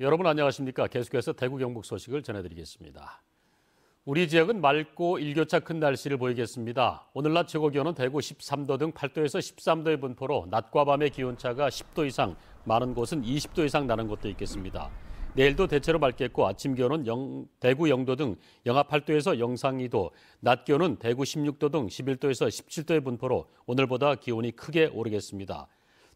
여러분 안녕하십니까? 계속해서 대구 경북 소식을 전해드리겠습니다. 우리 지역은 맑고 일교차 큰 날씨를 보이겠습니다. 오늘 낮 최고 기온은 대구 13도 등 8도에서 13도의 분포로 낮과 밤의 기온차가 10도 이상, 많은 곳은 20도 이상 나는 곳도 있겠습니다. 내일도 대체로 맑겠고 아침 기온은 영, 대구 0도 등 영하 8도에서 영상 2도, 낮 기온은 대구 16도 등 11도에서 17도의 분포로 오늘보다 기온이 크게 오르겠습니다.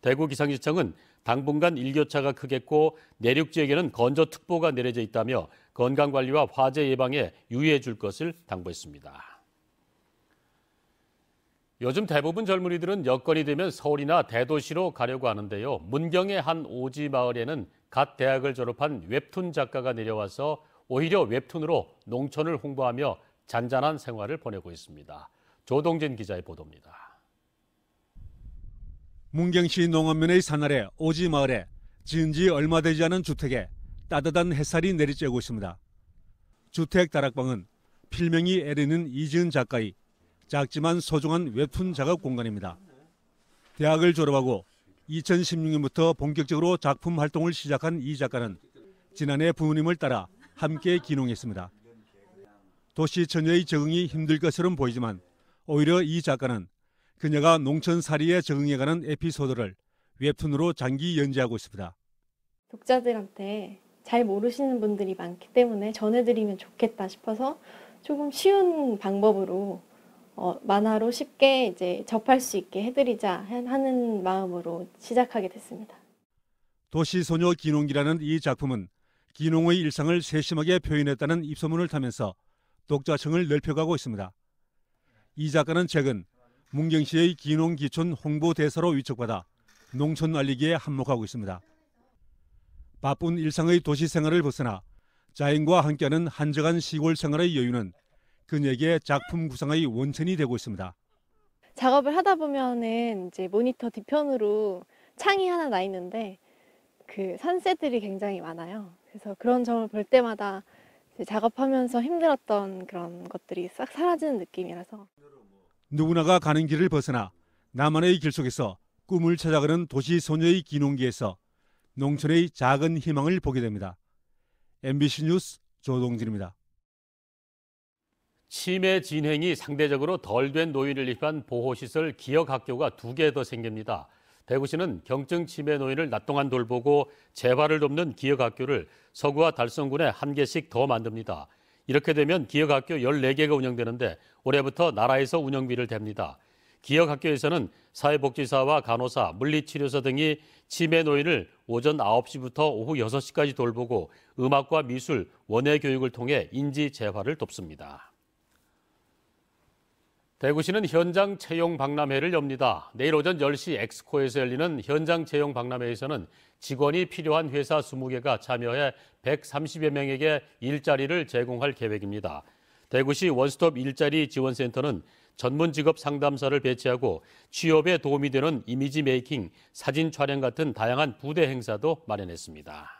대구 기상청은 당분간 일교차가 크겠고 내륙 지역에는 건조특보가 내려져 있다며 건강관리와 화재 예방에 유의해 줄 것을 당부했습니다. 요즘 대부분 젊은이들은 여건이 되면 서울이나 대도시로 가려고 하는데요. 문경의 한 오지 마을에는 갓 대학을 졸업한 웹툰 작가가 내려와서 오히려 웹툰으로 농촌을 홍보하며 잔잔한 생활을 보내고 있습니다. 조동진 기자의 보도입니다. 문경시 농원면의 산아래 오지 마을에 지은 지 얼마 되지 않은 주택에 따뜻한 햇살이 내리쬐고 있습니다. 주택 다락방은 필명이 애리는 이지은 작가의 작지만 소중한 웹툰 작업 공간입니다. 대학을 졸업하고 2016년부터 본격적으로 작품 활동을 시작한 이 작가는 지난해 부모님을 따라 함께 귀농했습니다. 도시 처녀의 적응이 힘들 것처럼 보이지만 오히려 이 작가는 그녀가 농촌사리에 적응해가는 에피소드를 웹툰으로 장기 연재하고 있습니다. 독자들한테 잘 모르시는 분들이 많기 때문에 전해드리면 좋겠다 싶어서 조금 쉬운 방법으로 어, 만화로 쉽게 이제 접할 수 있게 해드리자 하는 마음으로 시작하게 됐습니다. 도시소녀 기농기라는 이 작품은 기농의 일상을 세심하게 표현했다는 입소문을 타면서 독자층을 넓혀가고 있습니다. 이 작가는 최근 문경시의 기농기촌 홍보대사로 위촉받아 농촌 알리기에 한몫하고 있습니다. 바쁜 일상의 도시 생활을 벗어나 자연과 함께하는 한적한 시골 생활의 여유는 그녀에게 작품 구상의 원천이 되고 있습니다. 작업을 하다 보면은 이제 모니터 뒤편으로 창이 하나 나 있는데 그 산새들이 굉장히 많아요. 그래서 그런 점을 볼 때마다 작업하면서 힘들었던 그런 것들이 싹 사라지는 느낌이라서 누구나가 가는 길을 벗어나 나만의 길 속에서 꿈을 찾아가는 도시 소녀의 기농기에서 농촌의 작은 희망을 보게 됩니다. MBC 뉴스 조동진입니다. 치매 진행이 상대적으로 덜 된 노인을 입한 보호시설 기역학교가 두 개 더 생깁니다. 대구시는 경증 치매 노인을 낮 동안 돌보고 재발을 돕는 기역학교를 서구와 달성군에 한 개씩 더 만듭니다. 이렇게 되면 기역학교 14개가 운영되는데 올해부터 나라에서 운영비를 댑니다. 기역학교에서는 사회복지사와 간호사, 물리치료사 등이 치매 노인을 오전 9시부터 오후 6시까지 돌보고 음악과 미술, 원예 교육을 통해 인지 재활을 돕습니다. 대구시는 현장 채용 박람회를 엽니다. 내일 오전 10시 엑스코에서 열리는 현장 채용 박람회에서는 직원이 필요한 회사 20개가 참여해 130여 명에게 일자리를 제공할 계획입니다. 대구시 원스톱 일자리 지원센터는 전문 직업 상담사를 배치하고 취업에 도움이 되는 이미지 메이킹, 사진 촬영 같은 다양한 부대 행사도 마련했습니다.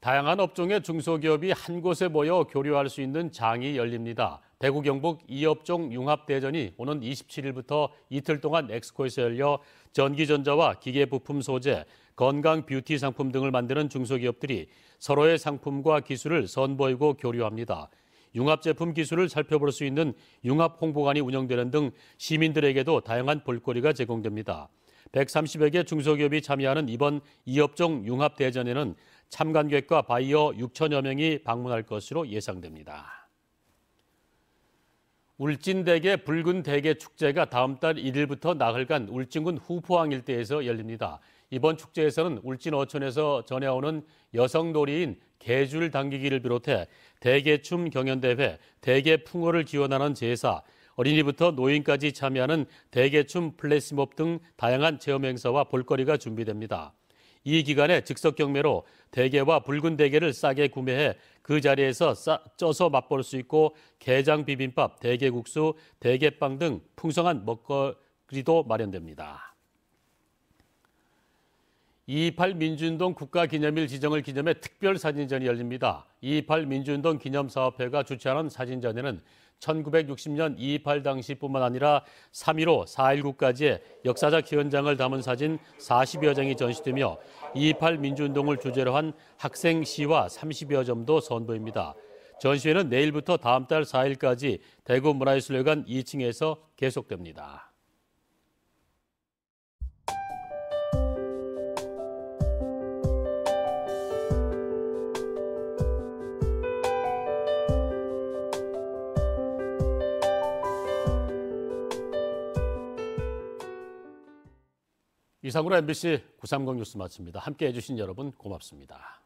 다양한 업종의 중소기업이 한 곳에 모여 교류할 수 있는 장이 열립니다. 대구 경북 이업종 융합대전이 오는 27일부터 이틀 동안 엑스코에서 열려 전기전자와 기계부품 소재, 건강 뷰티 상품 등을 만드는 중소기업들이 서로의 상품과 기술을 선보이고 교류합니다. 융합제품 기술을 살펴볼 수 있는 융합홍보관이 운영되는 등 시민들에게도 다양한 볼거리가 제공됩니다. 130여 개 중소기업이 참여하는 이번 이업종 융합대전에는 참관객과 바이어 6천여 명이 방문할 것으로 예상됩니다. 울진대게 붉은 대게 축제가 다음 달 1일부터 나흘간 울진군 후포항 일대에서 열립니다. 이번 축제에서는 울진어촌에서 전해오는 여성놀이인 개줄 당기기를 비롯해 대게춤 경연대회, 대게풍어를 기원하는 제사, 어린이부터 노인까지 참여하는 대게춤 플래시몹 등 다양한 체험 행사와 볼거리가 준비됩니다. 이 기간에 즉석 경매로 대게와 붉은 대게를 싸게 구매해 그 자리에서 싸, 쪄서 맛볼 수 있고 게장 비빔밥, 대게국수, 대게빵 등 풍성한 먹거리도 마련됩니다. 2.28 민주운동 국가기념일 지정을 기념해 특별 사진전이 열립니다. 2.28 민주운동 기념사업회가 주최하는 사진전에는 1960년 2.28 당시뿐만 아니라 3.15, 4.19까지의 역사적 현장을 담은 사진 40여 장이 전시되며 2.28 민주운동을 주제로 한 학생 시와 30여 점도 선보입니다. 전시회는 내일부터 다음 달 4일까지 대구 문화예술회관 2층에서 계속됩니다. 이상으로 MBC 930 뉴스 마칩니다. 함께 해주신 여러분 고맙습니다.